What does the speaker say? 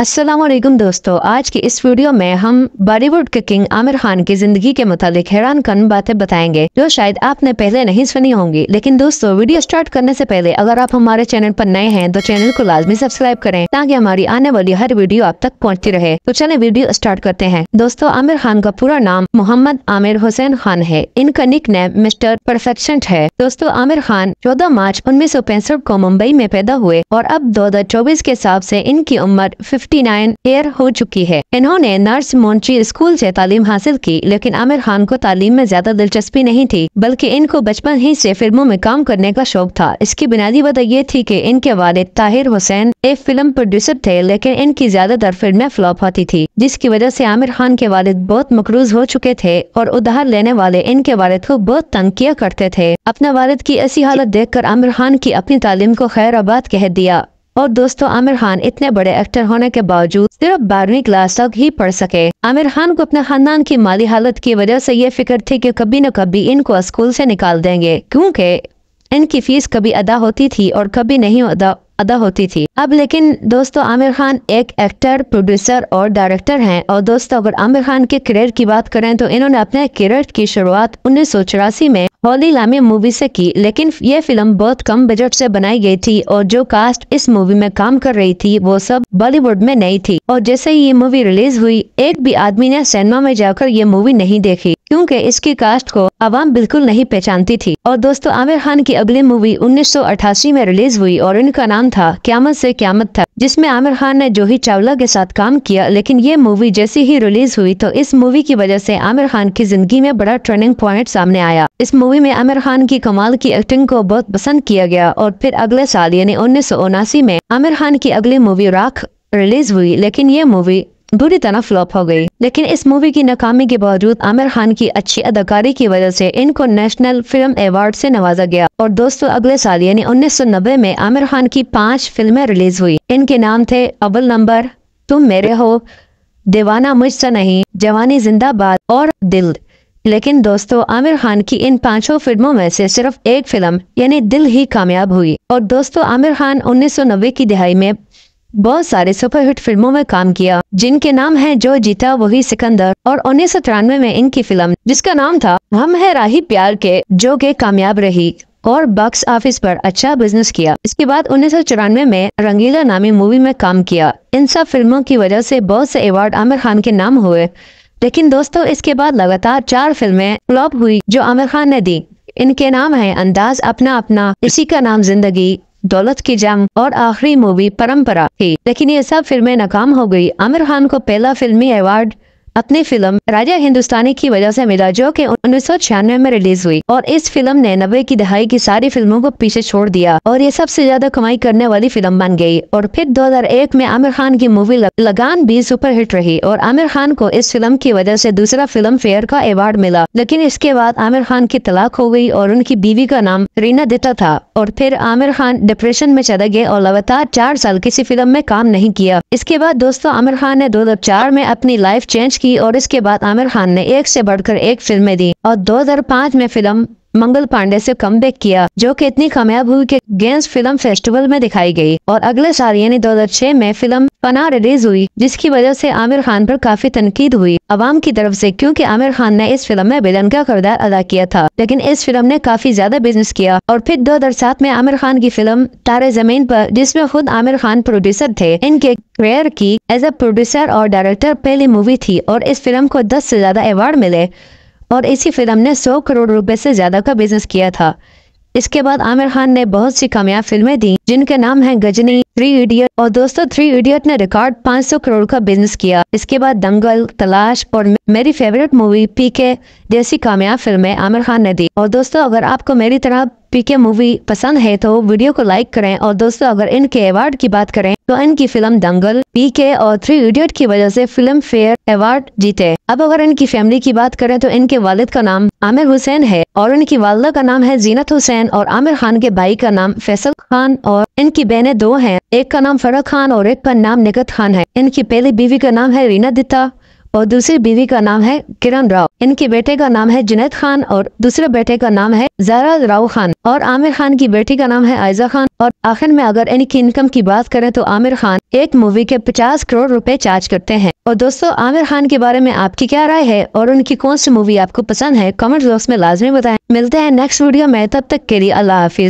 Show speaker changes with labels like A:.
A: असलम दोस्तों आज की इस वीडियो में हम बॉलीवुड के किंग आमिर खान की जिंदगी के मुतालिक हैरान कन बातें बताएंगे जो शायद आपने पहले नहीं सुनी होंगी लेकिन दोस्तों वीडियो स्टार्ट करने से पहले अगर आप हमारे चैनल पर नए हैं तो चैनल को लाजमी सब्सक्राइब करें ताकि हमारी आने वाली हर वीडियो आप तक पहुँचती रहे तो चले वीडियो स्टार्ट करते हैं दोस्तों आमिर खान का पूरा नाम मोहम्मद आमिर हुसैन खान है इनका निक नेम मिस्टर परफेक्शन है दोस्तों आमिर खान चौदह मार्च उन्नीस को मुंबई में पैदा हुए और अब दो के हिसाब ऐसी इनकी उम्र 59 एयर हो चुकी है इन्होंने नर्स मोन्ची स्कूल से तालीम हासिल की लेकिन आमिर खान को तालीम में ज्यादा दिलचस्पी नहीं थी बल्कि इनको बचपन ही से फिल्मों में काम करने का शौक था इसकी बुनियादी वजह ये थी कि इनके वाले ताहिर हुसैन एक फिल्म प्रोड्यूसर थे लेकिन इनकी ज्यादातर फिल्में फ्लॉप होती थी जिसकी वजह से आमिर खान के वाले बहुत मकरूज हो चुके थे और उधार लेने वाले इनके वाले को बहुत तंग किया करते थे अपने वालिद की ऐसी हालत देखकर आमिर खान की अपनी तालीम को खैर आबाद कह दिया और दोस्तों आमिर खान इतने बड़े एक्टर होने के बावजूद सिर्फ बारहवीं क्लास तक ही पढ़ सके आमिर खान को अपने खानदान की माली हालत की वजह से ये फिक्र थी कि कभी न कभी इनको स्कूल से निकाल देंगे क्योंकि इनकी फीस कभी अदा होती थी और कभी नहीं अदा अदा होती थी अब लेकिन दोस्तों आमिर खान एक एक्टर प्रोड्यूसर और डायरेक्टर हैं और दोस्तों अगर आमिर खान के करियर की बात करें तो इन्होंने अपने करियर की शुरुआत उन्नीस में होली लामी मूवी से की लेकिन ये फिल्म बहुत कम बजट से बनाई गई थी और जो कास्ट इस मूवी में काम कर रही थी वो सब बॉलीवुड में नहीं थी और जैसे ही ये मूवी रिलीज हुई एक भी आदमी ने सिनेमा में जाकर ये मूवी नहीं देखी क्योंकि इसकी कास्ट को आवाम बिल्कुल नहीं पहचानती थी और दोस्तों आमिर खान की अगली मूवी 1988 में रिलीज हुई और इनका नाम था क्यामत से क्यामत था जिसमें आमिर खान ने जोही चावला के साथ काम किया लेकिन ये मूवी जैसी ही रिलीज हुई तो इस मूवी की वजह से आमिर खान की जिंदगी में बड़ा टर्निंग प्वाइंट सामने आया इस मूवी में आमिर खान की कमाल की एक्टिंग को बहुत पसंद किया गया और फिर अगले साल यानी उन्नीस में आमिर खान की अगली मूवी राख रिलीज हुई लेकिन ये मूवी बुरी तरह फ्लॉप हो गई लेकिन इस मूवी की नाकामी के बावजूद आमिर खान की अच्छी अदाकारी की वजह से इनको नेशनल फिल्म अवार्ड से नवाजा गया और दोस्तों अगले साल यानी 1990 में आमिर खान की पांच फिल्में रिलीज हुई इनके नाम थे अव्वल नंबर तुम मेरे हो दीवाना मुझसे नहीं जवानी जिंदाबाद और दिल लेकिन दोस्तों आमिर खान की इन पांचों फिल्मों में से सिर्फ एक फिल्म यानी दिल ही कामयाब हुई और दोस्तों आमिर खान 1990 की दिहाई में बहुत सारे सुपरहिट फिल्मों में काम किया जिनके नाम हैं जो जीता वही सिकंदर और उन्नीस में इनकी फिल्म जिसका नाम था हम है राही प्यार के जो के कामयाब रही और बॉक्स ऑफिस पर अच्छा बिजनेस किया इसके बाद उन्नीस में रंगीला नामी मूवी में काम किया इन सब फिल्मों की वजह से बहुत से अवार्ड आमिर खान के नाम हुए लेकिन दोस्तों इसके बाद लगातार चार फिल्में फ्लॉप हुई जो आमिर खान ने दी इनके नाम है अंदाज अपना अपना इसी का नाम जिंदगी दौलत की जंग और आखिरी मूवी परंपरा थी लेकिन ये सब फिल्में नाकाम हो गई आमिर खान को पहला फिल्मी अवार्ड अपनी फिल्म राजा हिंदुस्तानी की वजह से मिला जो कि उन्नीस में रिलीज हुई और इस फिल्म ने नब्बे की दहाई की सारी फिल्मों को पीछे छोड़ दिया और ये सबसे ज्यादा कमाई करने वाली फिल्म बन गई और फिर 2001 में आमिर खान की मूवी लगान भी सुपर हिट रही और आमिर खान को इस फिल्म की वजह से दूसरा फिल्म फेयर का अवार्ड मिला लेकिन इसके बाद आमिर खान की तलाक हो गई और उनकी बीवी का नाम रीना दिता था और फिर आमिर खान डिप्रेशन में चले गए और लगातार चार साल किसी फिल्म में काम नहीं किया इसके बाद दोस्तों आमिर खान ने दो में अपनी लाइफ चेंज की और इसके बाद आमिर खान ने एक से बढ़कर एक फिल्में दी और 2005 में फिल्म मंगल पांडे से कम किया जो कि इतनी कामयाब हुई कि गेंस फिल्म फेस्टिवल में दिखाई गई और अगले साल यानी 2006 में फिल्म पना रिलीज हुई जिसकी वजह से आमिर खान पर काफी तनकीद हुई अवाम की तरफ से क्योंकि आमिर खान ने इस फिल्म में विलन का किरदार अदा किया था लेकिन इस फिल्म ने काफी ज्यादा बिजनेस किया और फिर सात में आमिर खान की फिल्म तारे जमीन पर जिसमे खुद आमिर खान प्रोड्यूसर थे इनके करियर की एज ए प्रोड्यूसर और डायरेक्टर पहली मूवी थी और इस फिल्म को दस ऐसी ज्यादा अवार्ड मिले और इसी फिल्म ने 100 करोड़ रुपए से ज़्यादा का बिजनेस किया था इसके बाद आमिर खान ने बहुत सी कामयाब फिल्में दी जिनके नाम हैं गजनी थ्री इडियट और दोस्तों थ्री इडियट ने रिकॉर्ड 500 करोड़ का बिजनेस किया इसके बाद दंगल तलाश और मेरी फेवरेट मूवी पीके जैसी कामयाब फिल्में आमिर खान ने दी और दोस्तों अगर आपको मेरी तरह पीके मूवी पसंद है तो वीडियो को लाइक करें और दोस्तों अगर इनके अवार्ड की बात करें तो इनकी फिल्म दंगल पीके और थ्री इडियट की वजह से फिल्म फेयर अवार्ड जीते अब अगर इनकी फैमिली की बात करें तो इनके वालिद का नाम आमिर हुसैन है और इनकी वालदा का नाम है जीनत हुसैन और आमिर खान के भाई का नाम फैसल खान और इनकी बहनें दो हैं एक का नाम फरह खान और एक का नाम निकत खान है इनकी पहली बीवी का नाम है रीना दिता और दूसरी बीवी का नाम है किरण राव इनके बेटे का नाम है जुनेद खान और दूसरे बेटे का नाम है जारा राव खान और आमिर खान की बेटी का नाम है आयजा खान और आखिर में अगर इनकी इनकम की बात करें तो आमिर खान एक मूवी के 50 करोड़ रुपए चार्ज करते हैं और दोस्तों आमिर खान के बारे में आपकी क्या राय है और उनकी कौन सी मूवी आपको पसंद है कॉमेंट बॉक्स में लाजमी बताए मिलते हैं नेक्स्ट वीडियो में तब तक के लिए अल्लाह हाफिज